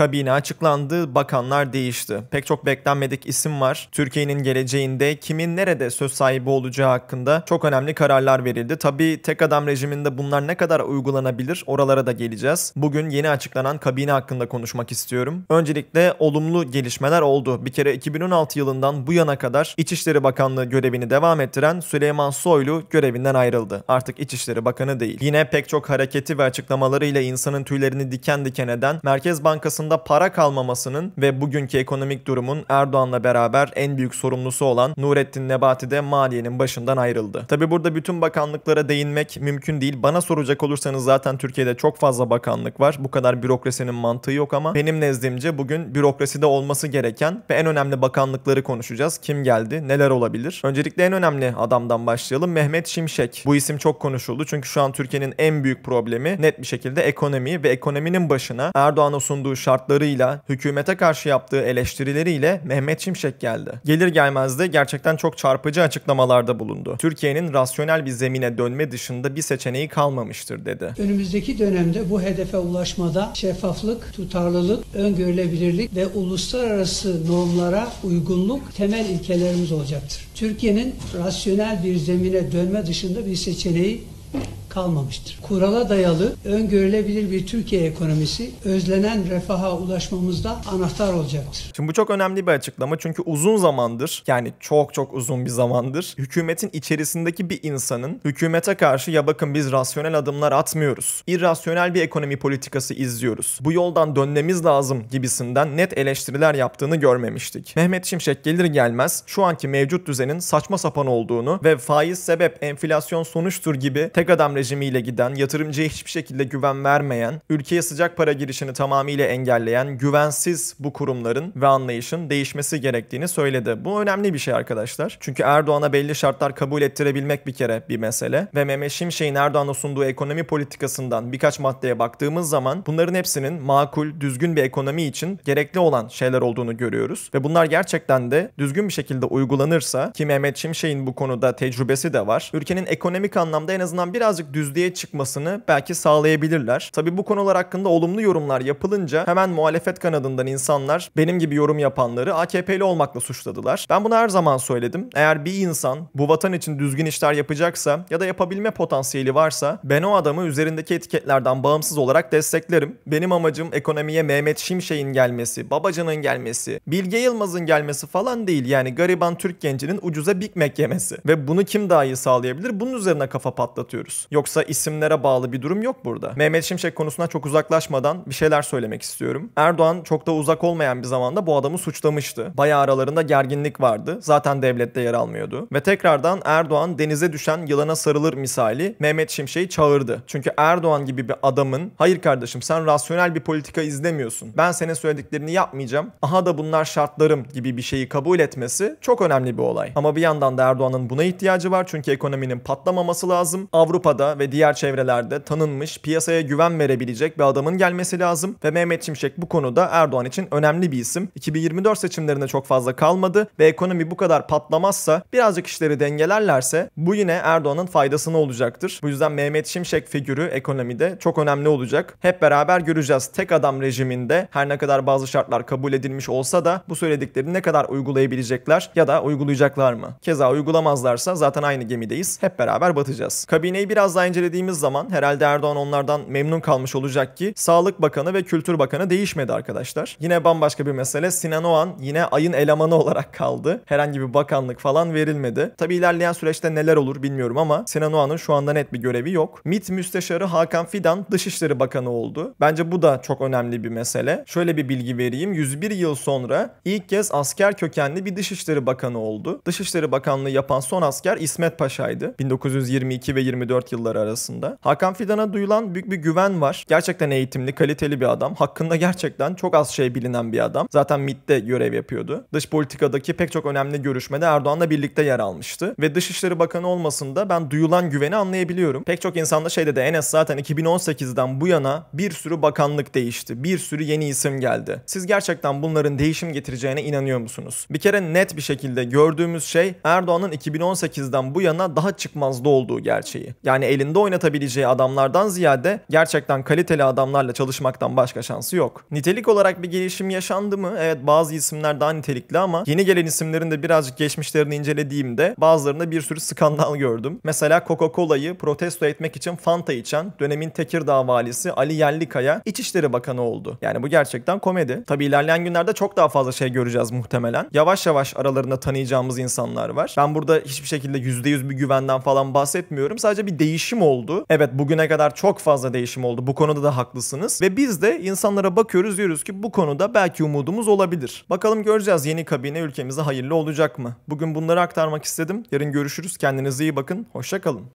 kabine açıklandı, bakanlar değişti. Pek çok beklenmedik isim var. Türkiye'nin geleceğinde kimin nerede söz sahibi olacağı hakkında çok önemli kararlar verildi. Tabi tek adam rejiminde bunlar ne kadar uygulanabilir oralara da geleceğiz. Bugün yeni açıklanan kabine hakkında konuşmak istiyorum. Öncelikle olumlu gelişmeler oldu. Bir kere 2016 yılından bu yana kadar İçişleri Bakanlığı görevini devam ettiren Süleyman Soylu görevinden ayrıldı. Artık İçişleri Bakanı değil. Yine pek çok hareketi ve açıklamalarıyla insanın tüylerini diken diken eden Merkez Bankası'nın altında para kalmamasının ve bugünkü ekonomik durumun Erdoğan'la beraber en büyük sorumlusu olan Nurettin Nebati de maliyenin başından ayrıldı. Tabi burada bütün bakanlıklara değinmek mümkün değil. Bana soracak olursanız zaten Türkiye'de çok fazla bakanlık var. Bu kadar bürokrasinin mantığı yok ama benim nezdimce bugün bürokraside olması gereken ve en önemli bakanlıkları konuşacağız. Kim geldi, neler olabilir? Öncelikle en önemli adamdan başlayalım. Mehmet Şimşek. Bu isim çok konuşuldu çünkü şu an Türkiye'nin en büyük problemi net bir şekilde ekonomi ve ekonominin başına Erdoğan'a sunduğu şart şartlarıyla, hükümete karşı yaptığı eleştirileriyle Mehmet Şimşek geldi. Gelir gelmez de gerçekten çok çarpıcı açıklamalarda bulundu. Türkiye'nin rasyonel bir zemine dönme dışında bir seçeneği kalmamıştır dedi. Önümüzdeki dönemde bu hedefe ulaşmada şeffaflık, tutarlılık, öngörülebilirlik ve uluslararası normlara uygunluk temel ilkelerimiz olacaktır. Türkiye'nin rasyonel bir zemine dönme dışında bir seçeneği kalmamıştır. Kurala dayalı, öngörülebilir bir Türkiye ekonomisi özlenen refaha ulaşmamızda anahtar olacaktır. Şimdi bu çok önemli bir açıklama çünkü uzun zamandır yani çok çok uzun bir zamandır hükümetin içerisindeki bir insanın hükümete karşı ya bakın biz rasyonel adımlar atmıyoruz. irrasyonel bir ekonomi politikası izliyoruz. Bu yoldan dönmemiz lazım gibisinden net eleştiriler yaptığını görmemiştik. Mehmet Şimşek gelir gelmez şu anki mevcut düzenin saçma sapan olduğunu ve faiz sebep enflasyon sonuçtur gibi tek adam rejimiyle giden, yatırımcıya hiçbir şekilde güven vermeyen, ülkeye sıcak para girişini tamamıyla engelleyen, güvensiz bu kurumların ve anlayışın değişmesi gerektiğini söyledi. Bu önemli bir şey arkadaşlar. Çünkü Erdoğan'a belli şartlar kabul ettirebilmek bir kere bir mesele. Ve Mehmet Şimşek'in Erdoğan'a sunduğu ekonomi politikasından birkaç maddeye baktığımız zaman bunların hepsinin makul, düzgün bir ekonomi için gerekli olan şeyler olduğunu görüyoruz. Ve bunlar gerçekten de düzgün bir şekilde uygulanırsa ki Mehmet Şimşek'in bu konuda tecrübesi de var. Ülkenin ekonomik anlamda en azından birazcık birazcık düzlüğe çıkmasını belki sağlayabilirler. Tabi bu konular hakkında olumlu yorumlar yapılınca hemen muhalefet kanadından insanlar benim gibi yorum yapanları AKP'li olmakla suçladılar. Ben bunu her zaman söyledim. Eğer bir insan bu vatan için düzgün işler yapacaksa ya da yapabilme potansiyeli varsa ben o adamı üzerindeki etiketlerden bağımsız olarak desteklerim. Benim amacım ekonomiye Mehmet Şimşek'in gelmesi, Babacan'ın gelmesi, Bilge Yılmaz'ın gelmesi falan değil. Yani gariban Türk gencinin ucuza Big Mac yemesi. Ve bunu kim daha iyi sağlayabilir? Bunun üzerine kafa patlatıyoruz. Yok Yoksa isimlere bağlı bir durum yok burada. Mehmet Şimşek konusuna çok uzaklaşmadan bir şeyler söylemek istiyorum. Erdoğan çok da uzak olmayan bir zamanda bu adamı suçlamıştı. Bayağı aralarında gerginlik vardı. Zaten devlette yer almıyordu. Ve tekrardan Erdoğan denize düşen yılana sarılır misali Mehmet Şimşek'i çağırdı. Çünkü Erdoğan gibi bir adamın hayır kardeşim sen rasyonel bir politika izlemiyorsun. Ben senin söylediklerini yapmayacağım. Aha da bunlar şartlarım gibi bir şeyi kabul etmesi çok önemli bir olay. Ama bir yandan da Erdoğan'ın buna ihtiyacı var. Çünkü ekonominin patlamaması lazım. Avrupa'da ve diğer çevrelerde tanınmış, piyasaya güven verebilecek bir adamın gelmesi lazım ve Mehmet Şimşek bu konuda Erdoğan için önemli bir isim. 2024 seçimlerinde çok fazla kalmadı ve ekonomi bu kadar patlamazsa, birazcık işleri dengelerlerse bu yine Erdoğan'ın faydasına olacaktır. Bu yüzden Mehmet Şimşek figürü ekonomide çok önemli olacak. Hep beraber göreceğiz. Tek adam rejiminde her ne kadar bazı şartlar kabul edilmiş olsa da bu söylediklerini ne kadar uygulayabilecekler ya da uygulayacaklar mı? Keza uygulamazlarsa zaten aynı gemideyiz. Hep beraber batacağız. Kabineyi biraz daha daha incelediğimiz zaman herhalde Erdoğan onlardan memnun kalmış olacak ki Sağlık Bakanı ve Kültür Bakanı değişmedi arkadaşlar. Yine bambaşka bir mesele Sinan Oğan yine ayın elemanı olarak kaldı. Herhangi bir bakanlık falan verilmedi. Tabi ilerleyen süreçte neler olur bilmiyorum ama Sinan Oğan'ın şu anda net bir görevi yok. MİT Müsteşarı Hakan Fidan Dışişleri Bakanı oldu. Bence bu da çok önemli bir mesele. Şöyle bir bilgi vereyim. 101 yıl sonra ilk kez asker kökenli bir Dışişleri Bakanı oldu. Dışişleri Bakanlığı yapan son asker İsmet Paşa'ydı. 1922 ve 24 yılları oyuncuları arasında. Hakan Fidan'a duyulan büyük bir güven var. Gerçekten eğitimli, kaliteli bir adam. Hakkında gerçekten çok az şey bilinen bir adam. Zaten MIT'te görev yapıyordu. Dış politikadaki pek çok önemli görüşmede Erdoğan'la birlikte yer almıştı. Ve Dışişleri Bakanı olmasında ben duyulan güveni anlayabiliyorum. Pek çok insanda şey dedi Enes zaten 2018'den bu yana bir sürü bakanlık değişti. Bir sürü yeni isim geldi. Siz gerçekten bunların değişim getireceğine inanıyor musunuz? Bir kere net bir şekilde gördüğümüz şey Erdoğan'ın 2018'den bu yana daha çıkmazda olduğu gerçeği. Yani elinde oynatabileceği adamlardan ziyade gerçekten kaliteli adamlarla çalışmaktan başka şansı yok. Nitelik olarak bir gelişim yaşandı mı? Evet bazı isimler daha nitelikli ama yeni gelen isimlerin de birazcık geçmişlerini incelediğimde bazılarında bir sürü skandal gördüm. Mesela Coca-Cola'yı protesto etmek için Fanta içen dönemin Tekirdağ valisi Ali Yerlikaya İçişleri Bakanı oldu. Yani bu gerçekten komedi. Tabi ilerleyen günlerde çok daha fazla şey göreceğiz muhtemelen. Yavaş yavaş aralarında tanıyacağımız insanlar var. Ben burada hiçbir şekilde %100 bir güvenden falan bahsetmiyorum. Sadece bir değiş değişim oldu. Evet bugüne kadar çok fazla değişim oldu. Bu konuda da haklısınız. Ve biz de insanlara bakıyoruz diyoruz ki bu konuda belki umudumuz olabilir. Bakalım göreceğiz yeni kabine ülkemize hayırlı olacak mı? Bugün bunları aktarmak istedim. Yarın görüşürüz. Kendinize iyi bakın. Hoşçakalın.